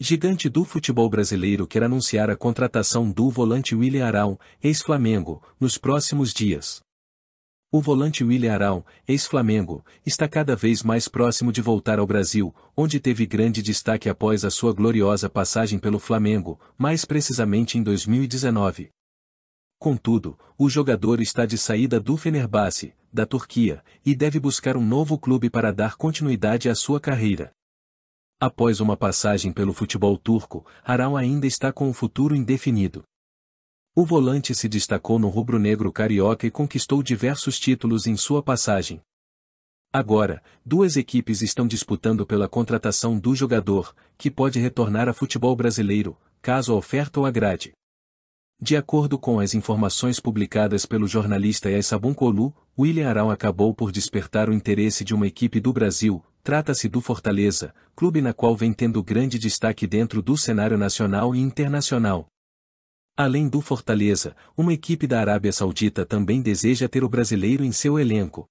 Gigante do futebol brasileiro quer anunciar a contratação do volante William Arão, ex-Flamengo, nos próximos dias. O volante William Arão, ex-Flamengo, está cada vez mais próximo de voltar ao Brasil, onde teve grande destaque após a sua gloriosa passagem pelo Flamengo, mais precisamente em 2019. Contudo, o jogador está de saída do Fenerbahçe, da Turquia, e deve buscar um novo clube para dar continuidade à sua carreira. Após uma passagem pelo futebol turco, Aral ainda está com um futuro indefinido. O volante se destacou no rubro-negro carioca e conquistou diversos títulos em sua passagem. Agora, duas equipes estão disputando pela contratação do jogador, que pode retornar a futebol brasileiro, caso a oferta o agrade. De acordo com as informações publicadas pelo jornalista Essaboncolu, William Arão acabou por despertar o interesse de uma equipe do Brasil, Trata-se do Fortaleza, clube na qual vem tendo grande destaque dentro do cenário nacional e internacional. Além do Fortaleza, uma equipe da Arábia Saudita também deseja ter o brasileiro em seu elenco.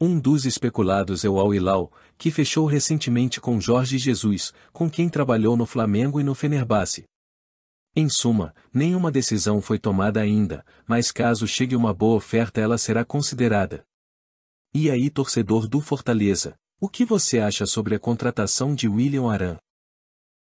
Um dos especulados é o Al Hilal, que fechou recentemente com Jorge Jesus, com quem trabalhou no Flamengo e no Fenerbahçe. Em suma, nenhuma decisão foi tomada ainda, mas caso chegue uma boa oferta ela será considerada. E aí torcedor do Fortaleza, o que você acha sobre a contratação de William Aran?